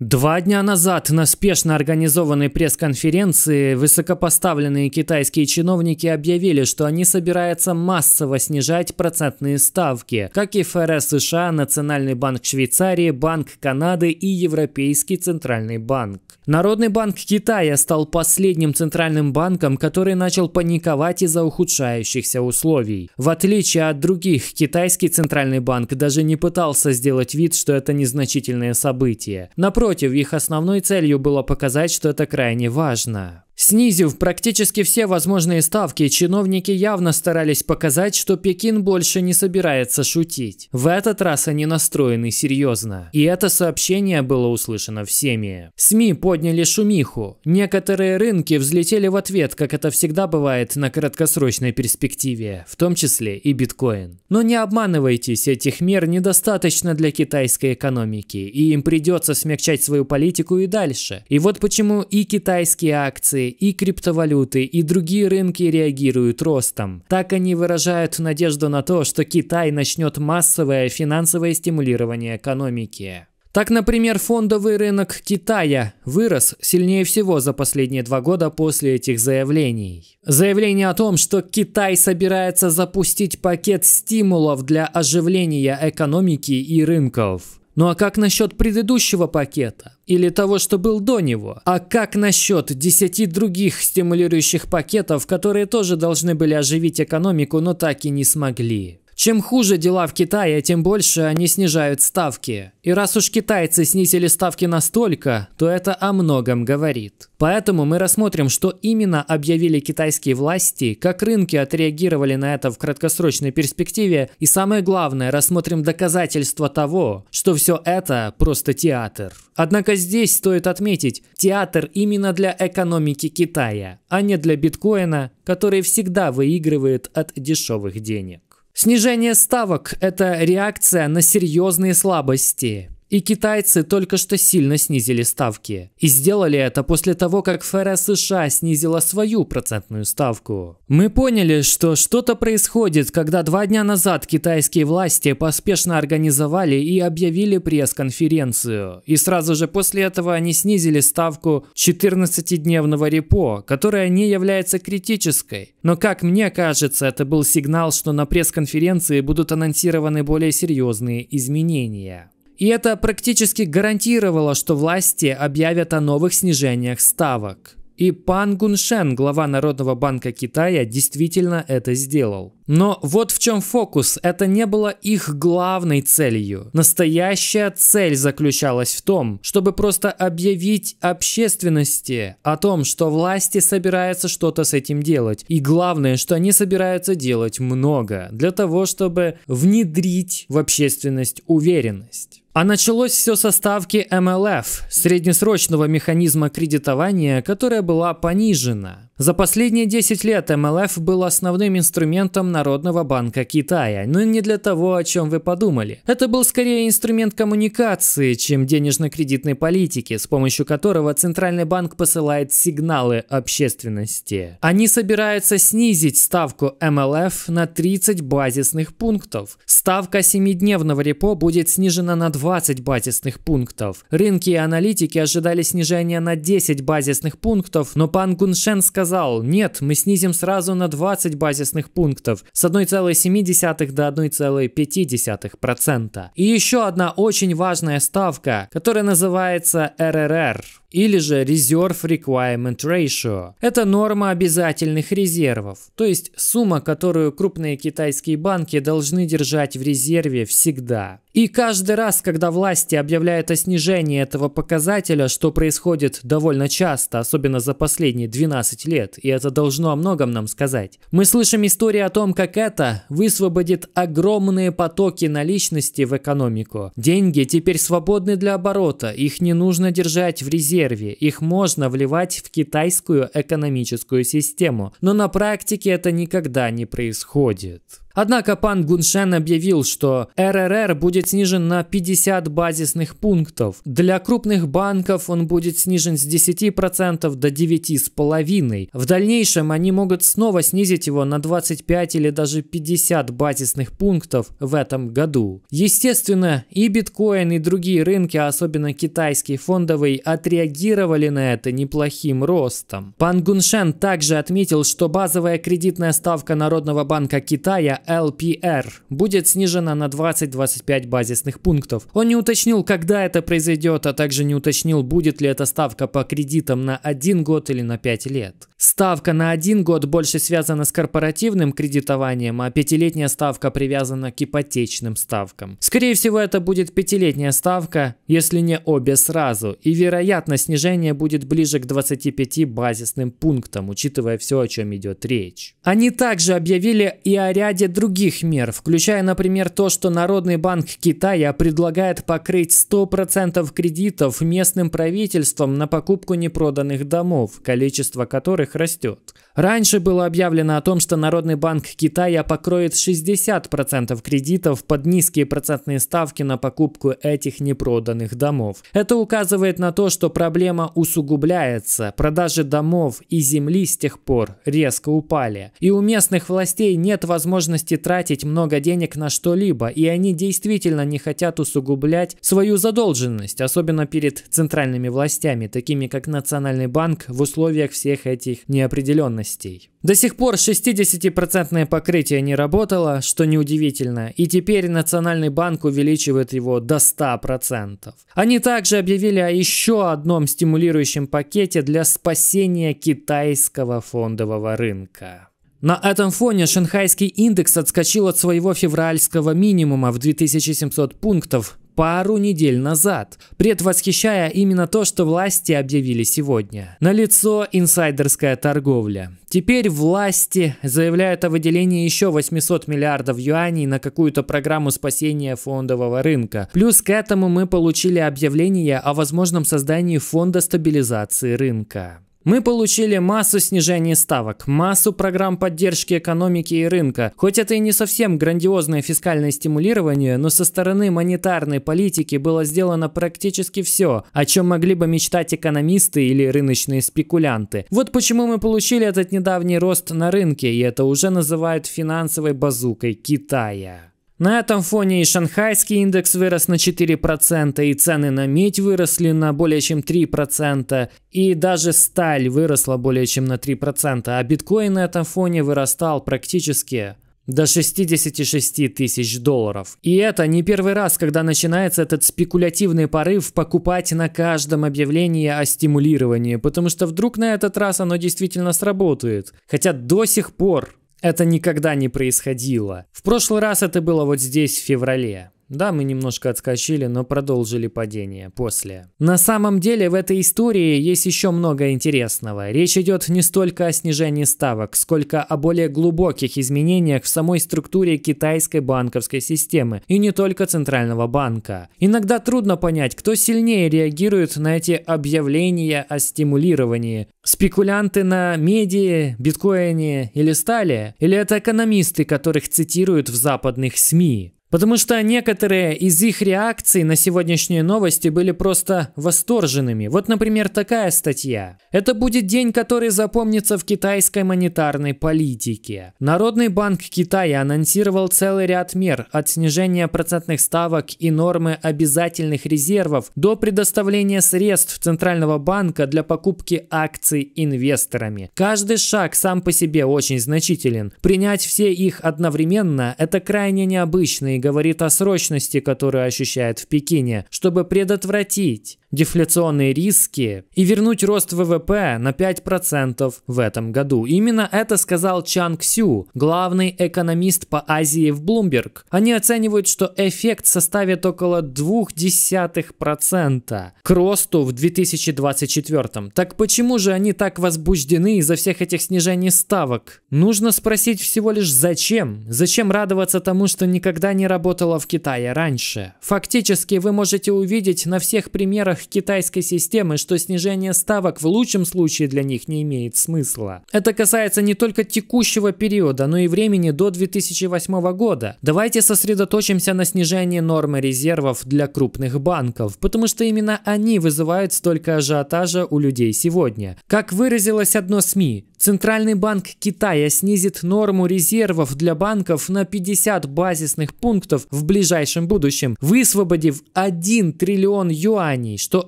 Два дня назад на спешно организованной пресс-конференции высокопоставленные китайские чиновники объявили, что они собираются массово снижать процентные ставки, как и ФРС США, Национальный банк Швейцарии, Банк Канады и Европейский центральный банк. Народный банк Китая стал последним центральным банком, который начал паниковать из-за ухудшающихся условий. В отличие от других, китайский центральный банк даже не пытался сделать вид, что это незначительное событие. Напротив, Напротив, их основной целью было показать, что это крайне важно. Снизив практически все возможные ставки, чиновники явно старались показать, что Пекин больше не собирается шутить. В этот раз они настроены серьезно. И это сообщение было услышано всеми. СМИ подняли шумиху. Некоторые рынки взлетели в ответ, как это всегда бывает на краткосрочной перспективе, в том числе и биткоин. Но не обманывайтесь, этих мер недостаточно для китайской экономики, и им придется смягчать свою политику и дальше. И вот почему и китайские акции, и криптовалюты, и другие рынки реагируют ростом. Так они выражают надежду на то, что Китай начнет массовое финансовое стимулирование экономики. Так, например, фондовый рынок Китая вырос сильнее всего за последние два года после этих заявлений. Заявление о том, что Китай собирается запустить пакет стимулов для оживления экономики и рынков. Ну а как насчет предыдущего пакета? Или того, что был до него? А как насчет десяти других стимулирующих пакетов, которые тоже должны были оживить экономику, но так и не смогли? Чем хуже дела в Китае, тем больше они снижают ставки. И раз уж китайцы снизили ставки настолько, то это о многом говорит. Поэтому мы рассмотрим, что именно объявили китайские власти, как рынки отреагировали на это в краткосрочной перспективе, и самое главное, рассмотрим доказательства того, что все это просто театр. Однако здесь стоит отметить, театр именно для экономики Китая, а не для биткоина, который всегда выигрывает от дешевых денег. Снижение ставок – это реакция на серьезные слабости. И китайцы только что сильно снизили ставки. И сделали это после того, как ФРС США снизила свою процентную ставку. Мы поняли, что что-то происходит, когда два дня назад китайские власти поспешно организовали и объявили пресс-конференцию. И сразу же после этого они снизили ставку 14-дневного репо, которая не является критической. Но как мне кажется, это был сигнал, что на пресс-конференции будут анонсированы более серьезные изменения. И это практически гарантировало, что власти объявят о новых снижениях ставок. И Пан Гуншен, глава Народного банка Китая, действительно это сделал. Но вот в чем фокус, это не было их главной целью. Настоящая цель заключалась в том, чтобы просто объявить общественности о том, что власти собираются что-то с этим делать. И главное, что они собираются делать много для того, чтобы внедрить в общественность уверенность. А началось все со ставки МЛФ, среднесрочного механизма кредитования, которая была понижена. За последние 10 лет МЛФ был основным инструментом Народного банка Китая, но не для того, о чем вы подумали. Это был скорее инструмент коммуникации, чем денежно-кредитной политики, с помощью которого Центральный банк посылает сигналы общественности. Они собираются снизить ставку МЛФ на 30 базисных пунктов. Ставка 7-дневного репо будет снижена на 20 базисных пунктов. Рынки и аналитики ожидали снижения на 10 базисных пунктов, но Пан Гуншен сказал, сказал, нет, мы снизим сразу на 20 базисных пунктов с 1,7 до 1,5%. И еще одна очень важная ставка, которая называется РРР или же Reserve Requirement Ratio. Это норма обязательных резервов, то есть сумма, которую крупные китайские банки должны держать в резерве всегда. И каждый раз, когда власти объявляют о снижении этого показателя, что происходит довольно часто, особенно за последние 12 лет, и это должно о многом нам сказать, мы слышим истории о том, как это высвободит огромные потоки наличности в экономику. Деньги теперь свободны для оборота, их не нужно держать в резерве консерве, их можно вливать в китайскую экономическую систему, но на практике это никогда не происходит. Однако пан Гуншен объявил, что РРР будет снижен на 50 базисных пунктов. Для крупных банков он будет снижен с 10% до 9,5%. В дальнейшем они могут снова снизить его на 25 или даже 50 базисных пунктов в этом году. Естественно, и биткоин, и другие рынки, особенно китайский фондовый, отреагировали на это неплохим ростом. Пан Гуншен также отметил, что базовая кредитная ставка Народного банка Китая LPR будет снижена на 20-25 базисных пунктов. Он не уточнил, когда это произойдет, а также не уточнил, будет ли эта ставка по кредитам на один год или на 5 лет. Ставка на один год больше связана с корпоративным кредитованием, а пятилетняя ставка привязана к ипотечным ставкам. Скорее всего, это будет пятилетняя ставка, если не обе сразу, и вероятно снижение будет ближе к 25 базисным пунктам, учитывая все, о чем идет речь. Они также объявили и о ряде других мер, включая, например, то, что Народный банк Китая предлагает покрыть 100% кредитов местным правительствам на покупку непроданных домов, количество которых растет. Раньше было объявлено о том, что Народный банк Китая покроет 60% кредитов под низкие процентные ставки на покупку этих непроданных домов. Это указывает на то, что проблема усугубляется, продажи домов и земли с тех пор резко упали, и у местных властей нет возможности возможности тратить много денег на что-либо, и они действительно не хотят усугублять свою задолженность, особенно перед центральными властями, такими как Национальный банк, в условиях всех этих неопределенностей. До сих пор 60% покрытие не работало, что неудивительно, и теперь Национальный банк увеличивает его до 100%. Они также объявили о еще одном стимулирующем пакете для спасения китайского фондового рынка. На этом фоне шанхайский индекс отскочил от своего февральского минимума в 2700 пунктов пару недель назад, предвосхищая именно то, что власти объявили сегодня. Налицо инсайдерская торговля. Теперь власти заявляют о выделении еще 800 миллиардов юаней на какую-то программу спасения фондового рынка. Плюс к этому мы получили объявление о возможном создании фонда стабилизации рынка. Мы получили массу снижений ставок, массу программ поддержки экономики и рынка. Хоть это и не совсем грандиозное фискальное стимулирование, но со стороны монетарной политики было сделано практически все, о чем могли бы мечтать экономисты или рыночные спекулянты. Вот почему мы получили этот недавний рост на рынке, и это уже называют финансовой базукой Китая. На этом фоне и шанхайский индекс вырос на 4%, и цены на медь выросли на более чем 3%, и даже сталь выросла более чем на 3%, а биткоин на этом фоне вырастал практически до 66 тысяч долларов. И это не первый раз, когда начинается этот спекулятивный порыв покупать на каждом объявлении о стимулировании, потому что вдруг на этот раз оно действительно сработает. Хотя до сих пор это никогда не происходило. В прошлый раз это было вот здесь, в феврале. Да, мы немножко отскочили, но продолжили падение после. На самом деле в этой истории есть еще много интересного. Речь идет не столько о снижении ставок, сколько о более глубоких изменениях в самой структуре китайской банковской системы и не только Центрального банка. Иногда трудно понять, кто сильнее реагирует на эти объявления о стимулировании. Спекулянты на меди, биткоине или стали? Или это экономисты, которых цитируют в западных СМИ? Потому что некоторые из их реакций на сегодняшние новости были просто восторженными. Вот, например, такая статья. Это будет день, который запомнится в китайской монетарной политике. Народный банк Китая анонсировал целый ряд мер от снижения процентных ставок и нормы обязательных резервов до предоставления средств Центрального банка для покупки акций инвесторами. Каждый шаг сам по себе очень значителен. Принять все их одновременно – это крайне необычно говорит о срочности, которую ощущает в Пекине, чтобы предотвратить дефляционные риски и вернуть рост ВВП на 5% в этом году. Именно это сказал Чанг Сю, главный экономист по Азии в Bloomberg. Они оценивают, что эффект составит около 0,2% к росту в 2024. Так почему же они так возбуждены из-за всех этих снижений ставок? Нужно спросить всего лишь зачем? Зачем радоваться тому, что никогда не работало в Китае раньше? Фактически вы можете увидеть на всех примерах глазах китайской системы, что снижение ставок в лучшем случае для них не имеет смысла. Это касается не только текущего периода, но и времени до 2008 года. Давайте сосредоточимся на снижении нормы резервов для крупных банков, потому что именно они вызывают столько ажиотажа у людей сегодня. Как выразилось одно СМИ, Центральный банк Китая снизит норму резервов для банков на 50 базисных пунктов в ближайшем будущем, высвободив 1 триллион юаней, что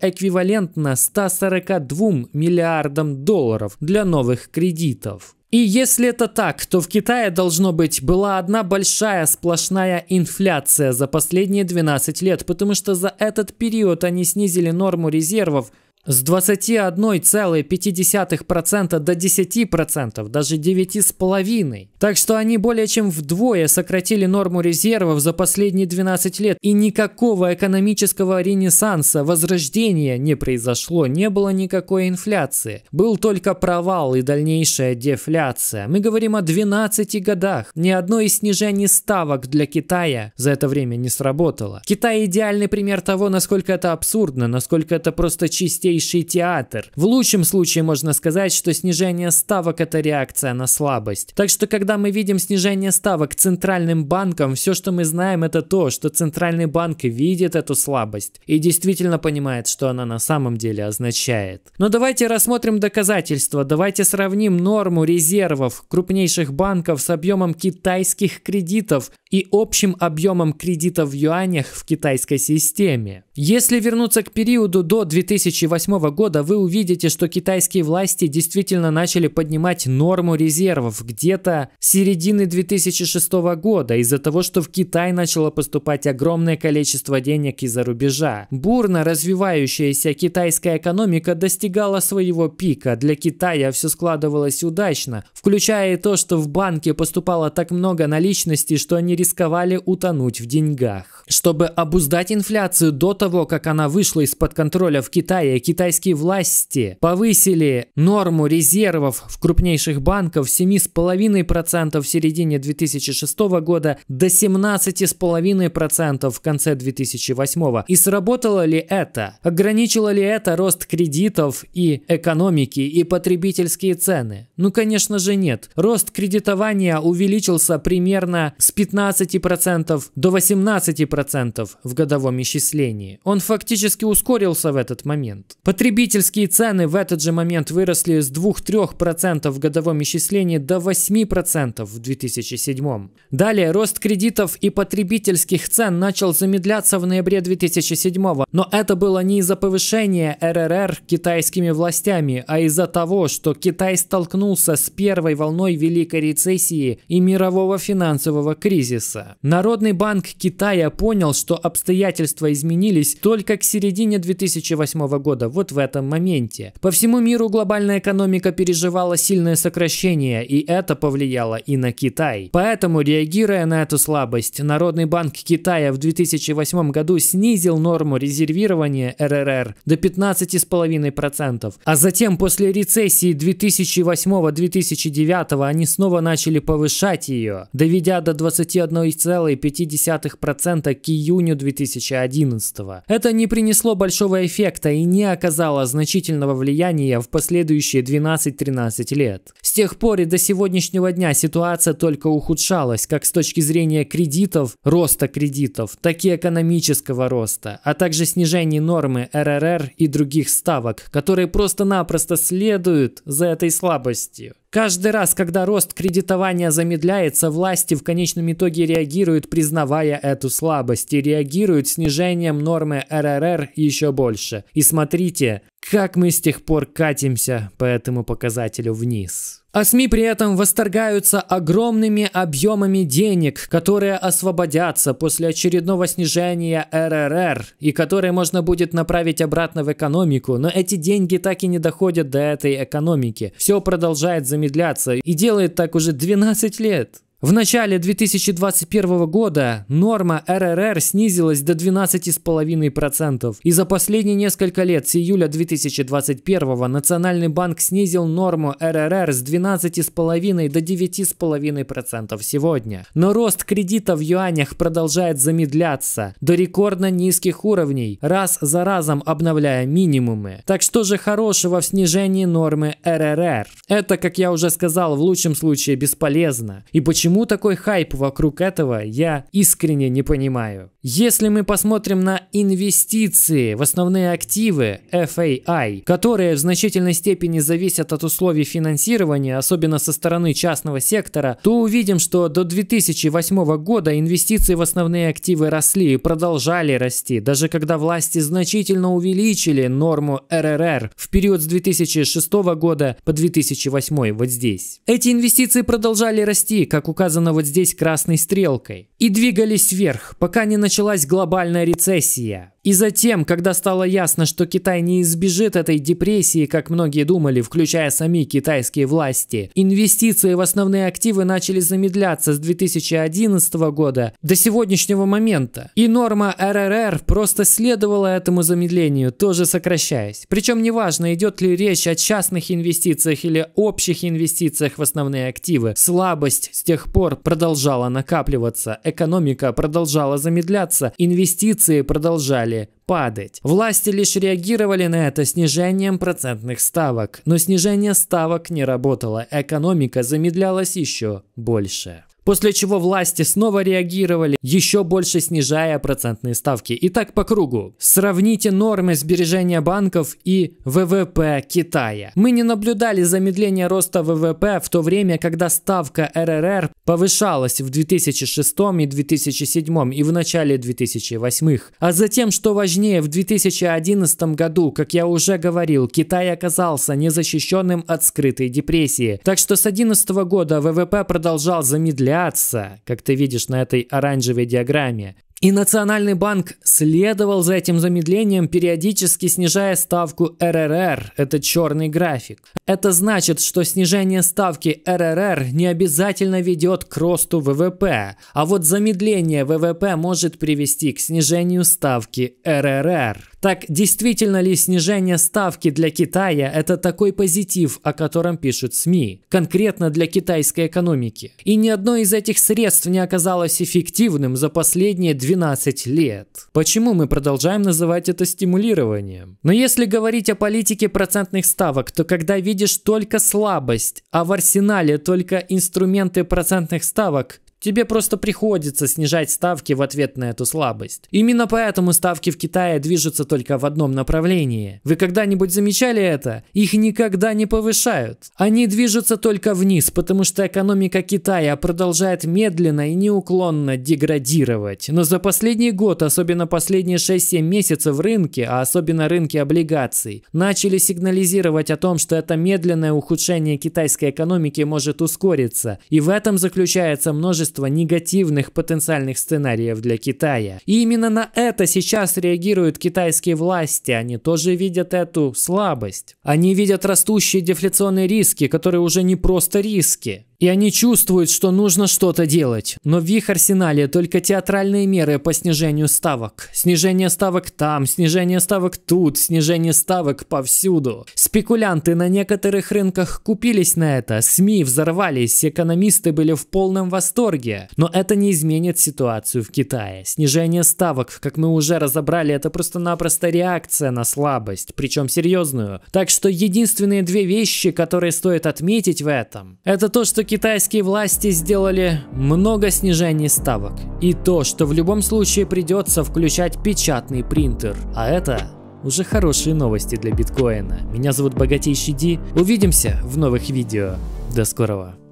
эквивалентно 142 миллиардам долларов для новых кредитов. И если это так, то в Китае должно быть была одна большая сплошная инфляция за последние 12 лет, потому что за этот период они снизили норму резервов – с 21,5% до 10%, даже 9,5%. Так что они более чем вдвое сократили норму резервов за последние 12 лет, и никакого экономического ренессанса, возрождения не произошло, не было никакой инфляции. Был только провал и дальнейшая дефляция. Мы говорим о 12 годах. Ни одно из снижений ставок для Китая за это время не сработало. Китай идеальный пример того, насколько это абсурдно, насколько это просто чистейший чистейший театр. В лучшем случае можно сказать, что снижение ставок – это реакция на слабость. Так что, когда мы видим снижение ставок центральным банком, все, что мы знаем, это то, что центральный банк видит эту слабость и действительно понимает, что она на самом деле означает. Но давайте рассмотрим доказательства, давайте сравним норму резервов крупнейших банков с объемом китайских кредитов и общим объемом кредитов в юанях в китайской системе. Если вернуться к периоду до 2008 2008 года вы увидите, что китайские власти действительно начали поднимать норму резервов где-то середины 2006 года из-за того, что в Китай начало поступать огромное количество денег из-за рубежа. Бурно развивающаяся китайская экономика достигала своего пика. Для Китая все складывалось удачно, включая и то, что в банке поступало так много наличности, что они рисковали утонуть в деньгах. Чтобы обуздать инфляцию до того, как она вышла из-под контроля в Китае, китайские власти повысили норму резервов в крупнейших банков с 7,5% в середине 2006 года до 17,5% в конце 2008. И сработало ли это? Ограничило ли это рост кредитов и экономики и потребительские цены? Ну, конечно же нет. Рост кредитования увеличился примерно с 15% до 18% в годовом исчислении. Он фактически ускорился в этот момент. Потребительские цены в этот же момент выросли с 2-3% в годовом исчислении до 8% в 2007. Далее рост кредитов и потребительских цен начал замедляться в ноябре 2007, но это было не из-за повышения РРР китайскими властями, а из-за того, что Китай столкнулся с первой волной Великой рецессии и мирового финансового кризиса. Народный банк Китая понял, что обстоятельства изменились только к середине 2008 года, вот в этом моменте. По всему миру глобальная экономика переживала сильное сокращение, и это повлияло и на Китай. Поэтому, реагируя на эту слабость, Народный банк Китая в 2008 году снизил норму резервирования РРР до 15,5%, а затем после рецессии 2008-2009 они снова начали повышать ее, доведя до 21,5% к июню 2011. Это не принесло большого эффекта и не оказала значительного влияния в последующие 12-13 лет. С тех пор и до сегодняшнего дня ситуация только ухудшалась, как с точки зрения кредитов, роста кредитов, так и экономического роста, а также снижения нормы РРР и других ставок, которые просто-напросто следуют за этой слабостью. Каждый раз, когда рост кредитования замедляется, власти в конечном итоге реагируют, признавая эту слабость, и реагируют снижением нормы РРР еще больше. И смотрите, как мы с тех пор катимся по этому показателю вниз. А СМИ при этом восторгаются огромными объемами денег, которые освободятся после очередного снижения РРР и которые можно будет направить обратно в экономику, но эти деньги так и не доходят до этой экономики. Все продолжает замедляться и делает так уже 12 лет. В начале 2021 года норма РРР снизилась до 12,5%. И за последние несколько лет с июля 2021 Национальный банк снизил норму РРР с 12,5 до 9,5% сегодня. Но рост кредита в юанях продолжает замедляться до рекордно низких уровней, раз за разом обновляя минимумы. Так что же хорошего в снижении нормы РРР? Это, как я уже сказал, в лучшем случае бесполезно. И почему Почему такой хайп вокруг этого, я искренне не понимаю. Если мы посмотрим на инвестиции в основные активы FAI, которые в значительной степени зависят от условий финансирования, особенно со стороны частного сектора, то увидим, что до 2008 года инвестиции в основные активы росли и продолжали расти, даже когда власти значительно увеличили норму РРР в период с 2006 года по 2008 вот здесь. Эти инвестиции продолжали расти, как у указана вот здесь красной стрелкой, и двигались вверх, пока не началась глобальная рецессия, и затем, когда стало ясно, что Китай не избежит этой депрессии, как многие думали, включая сами китайские власти, инвестиции в основные активы начали замедляться с 2011 года до сегодняшнего момента. И норма РРР просто следовала этому замедлению, тоже сокращаясь. Причем неважно, идет ли речь о частных инвестициях или общих инвестициях в основные активы, слабость с тех пор продолжала накапливаться, экономика продолжала замедляться, инвестиции продолжали падать. Власти лишь реагировали на это снижением процентных ставок, но снижение ставок не работало, экономика замедлялась еще больше после чего власти снова реагировали, еще больше снижая процентные ставки. И так по кругу. Сравните нормы сбережения банков и ВВП Китая. Мы не наблюдали замедления роста ВВП в то время, когда ставка РРР повышалась в 2006 и 2007 и в начале 2008. А затем, что важнее, в 2011 году, как я уже говорил, Китай оказался незащищенным от скрытой депрессии. Так что с 2011 года ВВП продолжал замедляться расширяться, как ты видишь на этой оранжевой диаграмме. И Национальный банк следовал за этим замедлением, периодически снижая ставку РРР. Это черный график. Это значит, что снижение ставки РРР не обязательно ведет к росту ВВП, а вот замедление ВВП может привести к снижению ставки РРР. Так действительно ли снижение ставки для Китая – это такой позитив, о котором пишут СМИ, конкретно для китайской экономики? И ни одно из этих средств не оказалось эффективным за последние 12 лет. Почему мы продолжаем называть это стимулированием? Но если говорить о политике процентных ставок, то когда видишь только слабость, а в арсенале только инструменты процентных ставок, Тебе просто приходится снижать ставки в ответ на эту слабость. Именно поэтому ставки в Китае движутся только в одном направлении. Вы когда-нибудь замечали это? Их никогда не повышают. Они движутся только вниз, потому что экономика Китая продолжает медленно и неуклонно деградировать. Но за последний год, особенно последние 6-7 месяцев рынки, а особенно рынки облигаций, начали сигнализировать о том, что это медленное ухудшение китайской экономики может ускориться. И в этом заключается множество множество негативных потенциальных сценариев для Китая. И именно на это сейчас реагируют китайские власти. Они тоже видят эту слабость. Они видят растущие дефляционные риски, которые уже не просто риски. И они чувствуют, что нужно что-то делать. Но в их арсенале только театральные меры по снижению ставок. Снижение ставок там, снижение ставок тут, снижение ставок повсюду. Спекулянты на некоторых рынках купились на это, СМИ взорвались, экономисты были в полном восторге. Но это не изменит ситуацию в Китае. Снижение ставок, как мы уже разобрали, это просто-напросто реакция на слабость, причем серьезную. Так что единственные две вещи, которые стоит отметить в этом, это то, что китайские власти сделали много снижений ставок. И то, что в любом случае придется включать печатный принтер. А это уже хорошие новости для биткоина. Меня зовут Богатейший Ди. Увидимся в новых видео. До скорого.